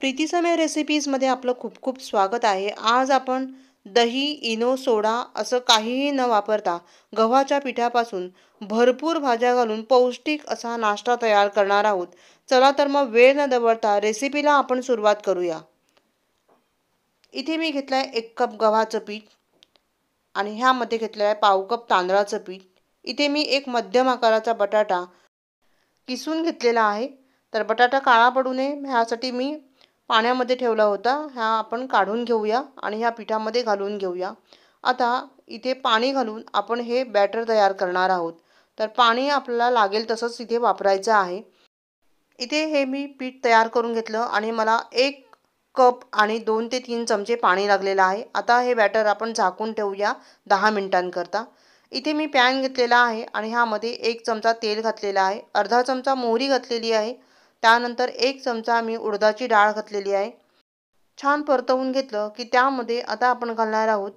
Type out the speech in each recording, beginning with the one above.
प्रीतीसमय रेसिपीजमध्ये आपलं खूप खूप स्वागत आहे आज आपण दही इनो सोडा असं काहीही न वापरता गव्हाच्या पिठापासून भरपूर भाज्या घालून पौष्टिक असा नाश्ता तयार करणार आहोत चला तर मग वेळ न दवडता रेसिपीला आपण सुरुवात करूया इथे मी घेतलं आहे एक कप गव्हाचं पीठ आणि ह्यामध्ये घेतलं आहे पाव कप तांदळाचं पीठ इथे मी एक मध्यम आकाराचा बटाटा किसून घेतलेला आहे तर बटाटा काळा पडू नये ह्यासाठी मी पाण्यामध्ये ठेवला होता हा आपण काढून घेऊया आणि ह्या पिठामध्ये घालून घेऊया आता इथे पाणी घालून आपण हे बॅटर तयार करणार आहोत तर पाणी आपल्याला लागेल तसंच इथे वापरायचं आहे इथे हे मी पीठ तयार करून घेतलं आणि मला एक कप आणि दोन ते तीन चमचे पाणी लागलेलं आहे आता हे बॅटर आपण झाकून ठेवूया दहा मिनिटांकरता इथे मी पॅन घेतलेला आहे आणि ह्यामध्ये एक चमचा तेल घातलेला आहे अर्धा चमचा मोहरी घातलेली आहे त्यानंतर एक चमचा आम्ही उडदाची डाळ घातलेली आहे छान परतवून घेतलं की त्यामध्ये आता आपण घालणार आहोत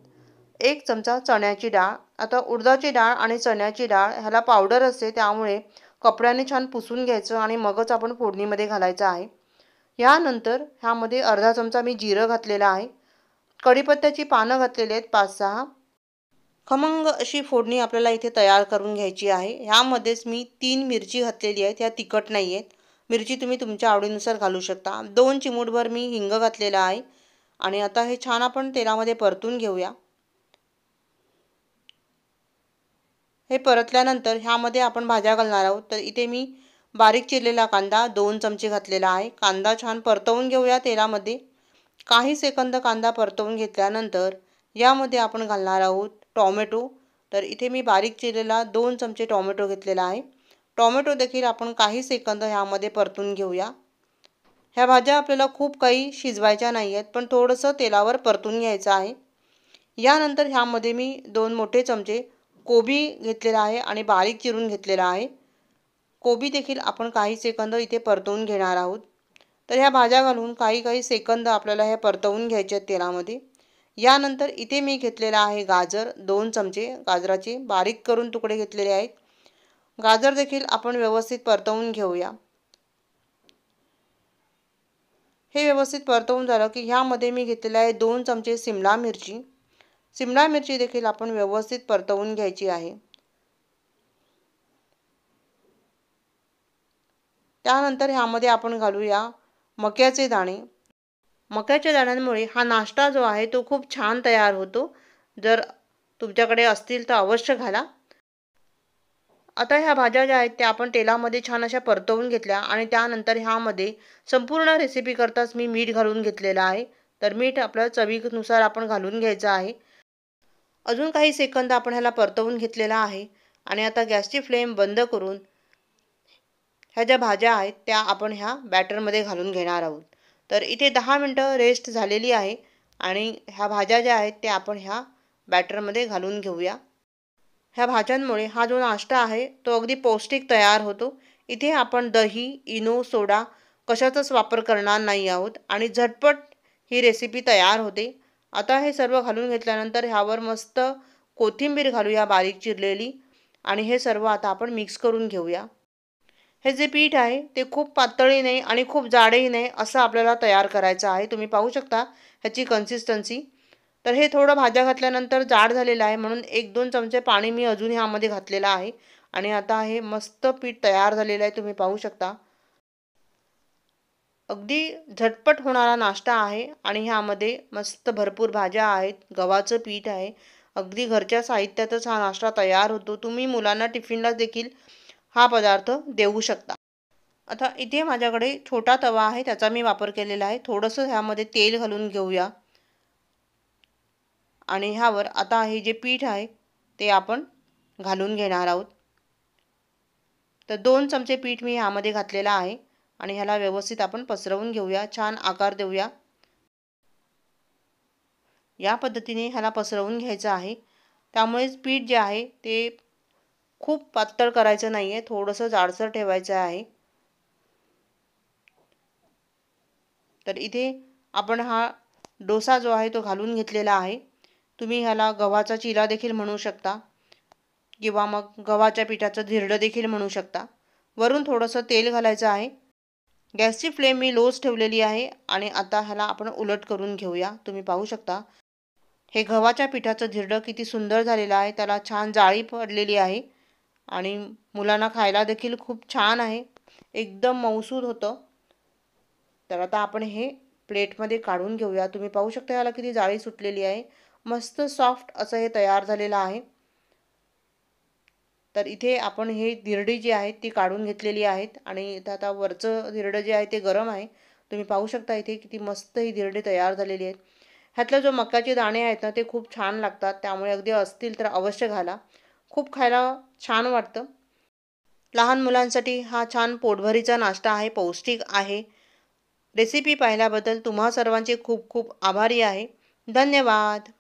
एक चमचा चण्याची डाळ आता उडदाची डाळ आणि चण्याची डाळ ह्याला पावडर असते त्यामुळे कपड्याने छान पुसून घ्यायचं आणि मगच आपण फोडणीमध्ये घालायचं आहे यानंतर ह्यामध्ये अर्धा चमचा मी जिरं घातलेला आहे कढीपत्त्याची पानं घातलेली आहेत पाच सहा खमंग अशी फोडणी आपल्याला इथे तयार करून घ्यायची आहे ह्यामध्येच मी तीन मिरची घातलेली आहेत ह्या तिखट नाही आहेत मिरची तुम्ही तुमच्या आवडीनुसार घालू शकता दोन चिमूटभर मी हिंग घातलेला आहे आणि आता हे छान आपण तेलामध्ये परतून घेऊया हे परतल्यानंतर ह्यामध्ये आपण भाज्या घालणार आहोत तर इथे मी बारीक चिरलेला कांदा दोन चमचे घातलेला आहे कांदा छान परतवून घेऊया तेलामध्ये काही सेकंद कांदा परतवून घेतल्यानंतर यामध्ये आपण घालणार आहोत टॉमॅटो तर इथे मी बारीक चिरलेला दोन चमचे टॉमॅटो घेतलेला आहे टोमॅटो देखील आपण काही सेकंद ह्यामध्ये परतून घेऊया ह्या भाज्या आपल्याला खूप काही शिजवायच्या नाही आहेत पण थोडंसं तेलावर परतून घ्यायचं आहे यानंतर ह्यामध्ये मी दोन मोठे चमचे कोबी घेतलेला आहे आणि बारीक चिरून घेतलेला आहे कोबी देखील आपण काही सेकंद इथे परतवून घेणार आहोत तर ह्या भाज्या घालून काही काही सेकंद आपल्याला हे परतवून घ्यायचे आहेत तेलामध्ये यानंतर इथे मी घेतलेला आहे गाजर दोन चमचे गाजराचे बारीक करून तुकडे घेतलेले आहेत गाजर देखील आपण व्यवस्थित परतवून घेऊया हे व्यवस्थित परतवून झालं की ह्यामध्ये मी घेतलेले आहे दोन चमचे सिमला मिरची सिमला मिरची देखील आपण व्यवस्थित परतवून घ्यायची आहे त्यानंतर ह्यामध्ये आपण घालूया मक्याचे दाणे मक्याच्या दाण्यांमुळे हा नाश्ता जो आहे तो खूप छान तयार होतो जर तुमच्याकडे असतील तर अवश्य घाला आता ह्या भाज्या ज्या आहेत त्या आपण तेलामध्ये छान अशा परतवून घेतल्या आणि त्यानंतर ह्यामध्ये संपूर्ण रेसिपी करताच मी मीठ घालून घेतलेलं आहे तर मीठ आपल्या चवीनुसार आपण घालून घ्यायचं आहे अजून काही सेकंद आपण ह्याला परतवून घेतलेला आहे आणि आता गॅसची फ्लेम बंद करून ह्या ज्या भाज्या आहेत त्या आपण ह्या बॅटरमध्ये घालून घेणार आहोत तर इथे दहा मिनटं रेस्ट झालेली आहे आणि ह्या भाज्या ज्या आहेत त्या आपण ह्या बॅटरमध्ये घालून घेऊया ह्या भाज्यांमुळे हा जो नाश्ता आहे तो अगदी पौष्टिक तयार होतो इथे आपण दही इनो सोडा कशाचाच वापर करणार नाही आहोत आणि झटपट ही रेसिपी तयार होते आता हे सर्व घालून घेतल्यानंतर ह्यावर मस्त कोथिंबीर घालूया बारीक चिरलेली आणि हे सर्व आता आपण मिक्स करून घेऊया हे जे पीठ आहे ते खूप पातळी नाही आणि खूप जाडही नाही असं आपल्याला तयार करायचं आहे तुम्ही पाहू शकता ह्याची कन्सिस्टन्सी तर हे थोडं भाज्या घातल्यानंतर जाड झालेलं आहे म्हणून एक दोन चमचे पाणी मी अजून ह्यामध्ये घातलेलं आहे आणि आता हे मस्त पीठ तयार झालेलं आहे तुम्ही पाहू शकता अगदी झटपट होणारा नाश्ता आहे आणि ह्यामध्ये मस्त भरपूर भाज्या आहेत गव्हाचं पीठ आहे अगदी घरच्या साहित्यातच हा नाश्ता तयार होतो तुम्ही मुलांना टिफिनला देखील हा पदार्थ देऊ शकता आता इथे माझ्याकडे छोटा तवा आहे त्याचा मी वापर केलेला आहे थोडंसं ह्यामध्ये तेल घालून घेऊया आणि ह्यावर आता हे जे पीठ आहे ते आपण घालून घेणार आहोत तर दोन चमचे पीठ मी ह्यामध्ये घातलेलं आहे आणि ह्याला व्यवस्थित आपण पसरवून घेऊया छान आकार देऊया या पद्धतीने ह्याला पसरवून घ्यायचं आहे त्यामुळेच पीठ जे आहे ते खूप पातळ करायचं नाही आहे थोडंसं जाडसर ठेवायचं आहे तर इथे आपण हा डोसा जो आहे तो घालून घेतलेला आहे तुम्ही ह्याला गव्हाचा चिला देखील म्हणू शकता किंवा मग गव्हाच्या पिठाचं धिरडं देखील म्हणू शकता वरून थोडंसं तेल घालायचं आहे गॅसची फ्लेम मी लोच ठेवलेली आहे आणि आता ह्याला आपण उलट करून घेऊया तुम्ही पाहू शकता हे गव्हाच्या पिठाचं धिरडं किती सुंदर झालेलं आहे त्याला छान जाळी पडलेली आहे आणि मुलांना खायला देखील खूप छान आहे एकदम मौसूद होतं तर आता आपण हे प्लेटमध्ये काढून घेऊया तुम्ही पाहू शकता याला किती जाळी सुटलेली आहे मस्त सॉफ्ट असं हे तयार झालेलं आहे तर इथे आपण हे धिरडी जी आहेत ती काढून घेतलेली आहेत आणि इथं आता वरचं धिरडं जे आहे ते गरम आहे तुम्ही पाहू शकता इथे किती मस्त ही धिरडी तयार झालेली आहेत ह्यातलं जो मक्याचे दाणे आहेत ना ते खूप छान लागतात त्यामुळे अगदी असतील तर अवश्य घाला खूप खायला छान वाटतं लहान मुलांसाठी हा छान पोटभरीचा नाश्ता आहे पौष्टिक आहे रेसिपी पाहिल्याबद्दल तुम्हा सर्वांचे खूप खूप आभारी आहे धन्यवाद